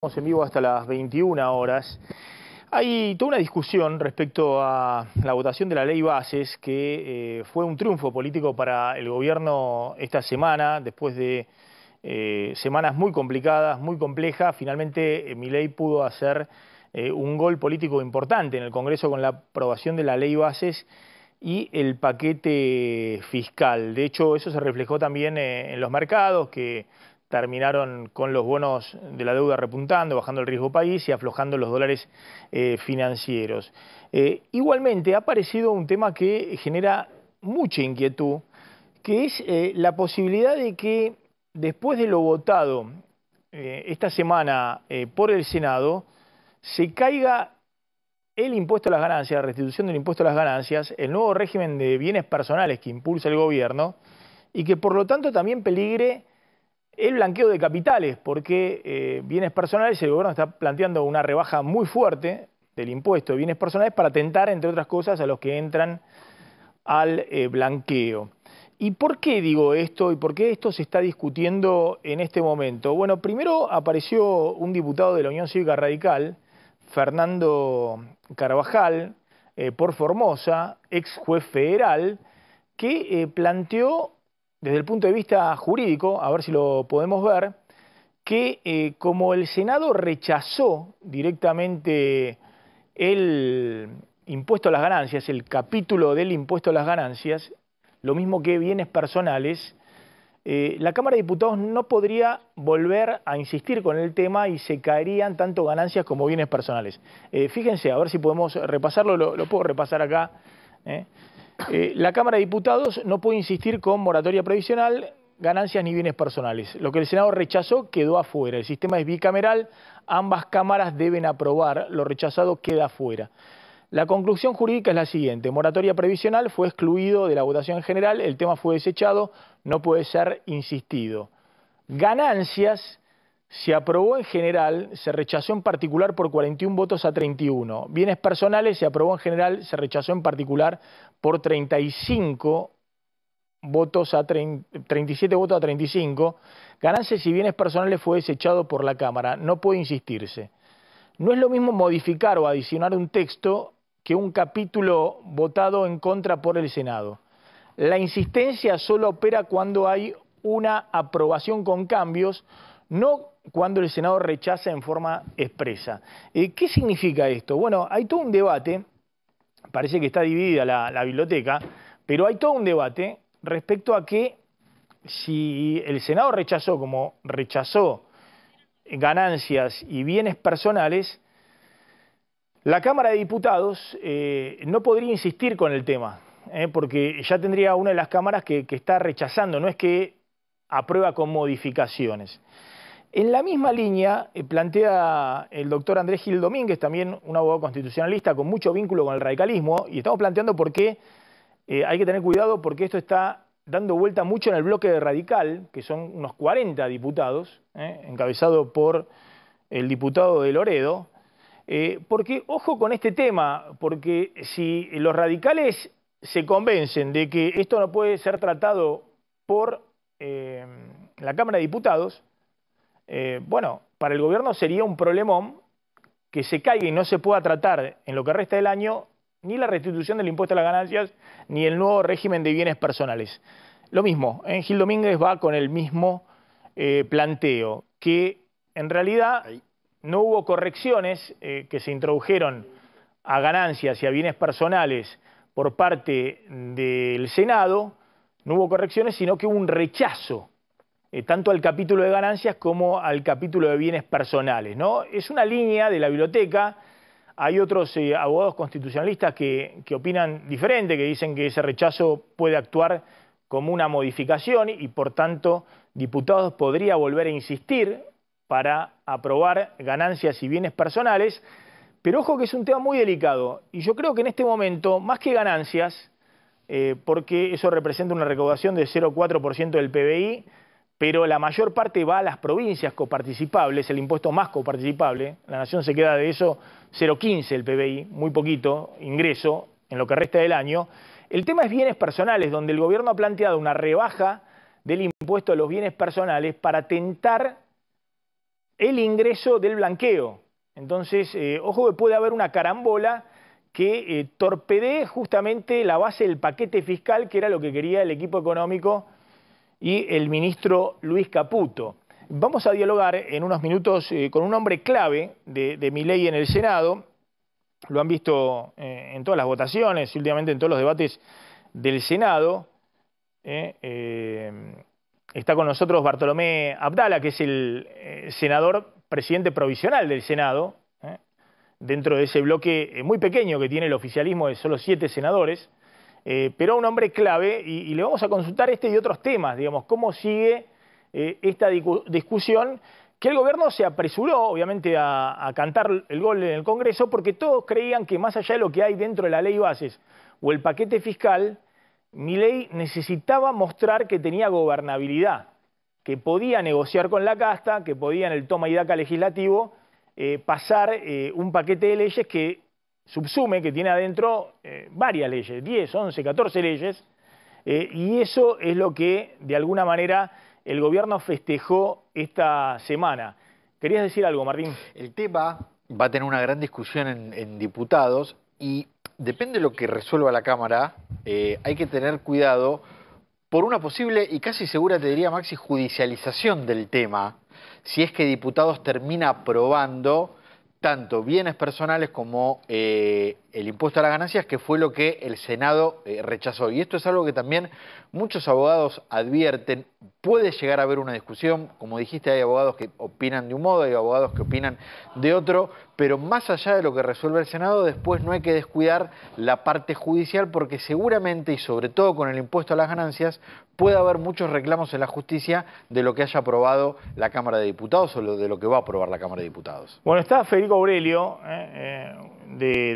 Estamos en vivo hasta las 21 horas. Hay toda una discusión respecto a la votación de la ley Bases, que eh, fue un triunfo político para el gobierno esta semana, después de eh, semanas muy complicadas, muy complejas. Finalmente, eh, mi ley pudo hacer un gol político importante en el Congreso con la aprobación de la ley Bases y el paquete fiscal. De hecho, eso se reflejó también en los mercados, que terminaron con los bonos de la deuda repuntando, bajando el riesgo país y aflojando los dólares eh, financieros. Eh, igualmente ha aparecido un tema que genera mucha inquietud, que es eh, la posibilidad de que después de lo votado esta semana por el Senado, se caiga el impuesto a las ganancias, la restitución del impuesto a las ganancias, el nuevo régimen de bienes personales que impulsa el gobierno y que por lo tanto también peligre el blanqueo de capitales, porque eh, bienes personales, el gobierno está planteando una rebaja muy fuerte del impuesto de bienes personales para tentar, entre otras cosas, a los que entran al eh, blanqueo. ¿Y por qué digo esto y por qué esto se está discutiendo en este momento? Bueno, primero apareció un diputado de la Unión Cívica Radical, Fernando Carvajal, eh, por Formosa, ex juez federal, que planteó desde el punto de vista jurídico, a ver si lo podemos ver, que eh, como el Senado rechazó directamente el impuesto a las ganancias, el capítulo del impuesto a las ganancias, lo mismo que bienes personales, eh, la Cámara de Diputados no podría volver a insistir con el tema y se caerían tanto ganancias como bienes personales. Eh, fíjense, a ver si podemos repasarlo, lo, lo puedo repasar acá. Eh, la Cámara de Diputados no puede insistir con moratoria previsional, ganancias ni bienes personales. Lo que el Senado rechazó quedó afuera. El sistema es bicameral, ambas cámaras deben aprobar, lo rechazado queda afuera. La conclusión jurídica es la siguiente, moratoria previsional fue excluido de la votación general, el tema fue desechado, no puede ser insistido. Ganancias se aprobó en general, se rechazó en particular por 41 votos a 31. Bienes personales se aprobó en general, se rechazó en particular por 35 votos a 37 votos a 35. Ganancias y bienes personales fue desechado por la Cámara. No puede insistirse. No es lo mismo modificar o adicionar un texto que un capítulo votado en contra por el Senado. La insistencia solo opera cuando hay una aprobación con cambios, no cuando el Senado rechaza en forma expresa. Eh, ¿Qué significa esto? Bueno, hay todo un debate, parece que está dividida la, biblioteca, pero hay todo un debate respecto a que si el Senado rechazó como rechazó ganancias y bienes personales, la Cámara de Diputados eh, no podría insistir con el tema, eh, porque ya tendría una de las cámaras que está rechazando, no es que aprueba con modificaciones. En la misma línea eh, plantea el doctor Andrés Gil Domínguez, también un abogado constitucionalista con mucho vínculo con el radicalismo, y estamos planteando por qué eh, hay que tener cuidado porque esto está dando vuelta mucho en el bloque de radical, que son unos 40 diputados, eh, encabezado por el diputado de Loredo, porque ojo con este tema, porque si los radicales se convencen de que esto no puede ser tratado por la Cámara de Diputados, eh, bueno, para el gobierno sería un problemón que se caiga y no se pueda tratar en lo que resta del año ni la restitución del impuesto a las ganancias ni el nuevo régimen de bienes personales. Lo mismo, en ¿eh? Gil Domínguez va con el mismo eh, planteo, que en realidad no hubo correcciones que se introdujeron a ganancias y a bienes personales por parte del Senado, no hubo correcciones, sino que hubo un rechazo eh, tanto al capítulo de ganancias como al capítulo de bienes personales. Es una línea de la biblioteca. Hay otros eh, abogados constitucionalistas que, opinan diferente, que dicen que ese rechazo puede actuar como una modificación y, por tanto, diputados podría volver a insistir para aprobar ganancias y bienes personales. Pero ojo que es un tema muy delicado y yo creo que en este momento, más que ganancias, eh, porque eso representa una recaudación de 0,4% del PBI, pero la mayor parte va a las provincias coparticipables, el impuesto más coparticipable, la nación se queda de eso 0,15 el PBI, muy poquito ingreso en lo que resta del año. El tema es bienes personales, donde el gobierno ha planteado una rebaja del impuesto a los bienes personales para tentar el ingreso del blanqueo. Entonces, eh, ojo que puede haber una carambola que eh, torpede justamente la base del paquete fiscal, que era lo que quería el equipo económico y el ministro Luis Caputo. Vamos a dialogar en unos minutos eh, con un hombre clave de, mi ley en el Senado. Lo han visto eh, en todas las votaciones, y últimamente en todos los debates del Senado. Eh, está con nosotros Bartolomé Abdala, que es el senador presidente provisional del Senado, dentro de ese bloque muy pequeño que tiene el oficialismo de solo siete senadores. Eh, pero un hombre clave, y, le vamos a consultar este y otros temas, digamos, cómo sigue eh, esta discusión, que el gobierno se apresuró, obviamente, a, cantar el gol en el Congreso, porque todos creían que más allá de lo que hay dentro de la ley bases o el paquete fiscal, mi ley necesitaba mostrar que tenía gobernabilidad, que podía negociar con la casta, que podía en el toma y daca legislativo eh, pasar un paquete de leyes que subsume, que tiene adentro eh, varias leyes, 10, 11, 14 leyes, eh, y eso es lo que de alguna manera el gobierno festejó esta semana. ¿Querías decir algo, Martín? El tema va a tener una gran discusión en, diputados y depende de lo que resuelva la Cámara, eh, hay que tener cuidado por una posible y casi segura, te diría Maxi, judicialización del tema, si es que diputados termina aprobando tanto bienes personales como eh, el impuesto a las ganancias, que fue lo que el Senado eh, rechazó. Y esto es algo que también muchos abogados advierten. Puede llegar a haber una discusión, como dijiste, hay abogados que opinan de un modo, hay abogados que opinan de otro, pero más allá de lo que resuelve el Senado, después no hay que descuidar la parte judicial, porque seguramente, y sobre todo con el impuesto a las ganancias, puede haber muchos reclamos en la justicia de lo que haya aprobado la Cámara de Diputados o de lo que va a aprobar la Cámara de Diputados. Bueno, está Federico Aurelio, eh, eh, de...